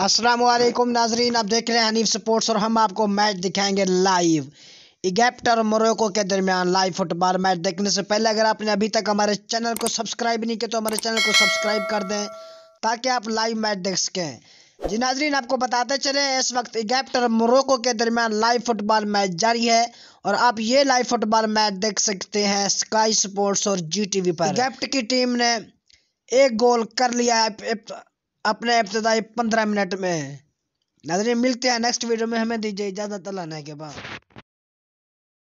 अस्सलाम वालेकुम नाजरीन आप देख रहे हैं हनीफ स्पोर्ट्स और हम आपको मैच दिखाएंगे लाइव इगैप्ट और मोरक्को के दरमियान लाइव फुटबॉल मैच देखने से पहले अगर आपने अभी तक हमारे चैनल को सब्सक्राइब नहीं किया तो हमारे चैनल को सब्सक्राइब कर दें ताकि आप लाइव मैच देख सकें जी नाजरीन आपको बताते चले इस वक्त इगैप्ट और मोरक्को के दरमियान लाइव फुटबॉल मैच जारी है और आप ये लाइव फुटबॉल मैच देख सकते हैं स्काई स्पोर्ट्स और जी टी वी पर इगैप्ट की टीम ने एक गोल कर लिया है अपने इब्तदाई पंद्रह मिनट में नजरें मिलते हैं नेक्स्ट वीडियो में हमें दीजिए इजाज़त अल्लाह के बाद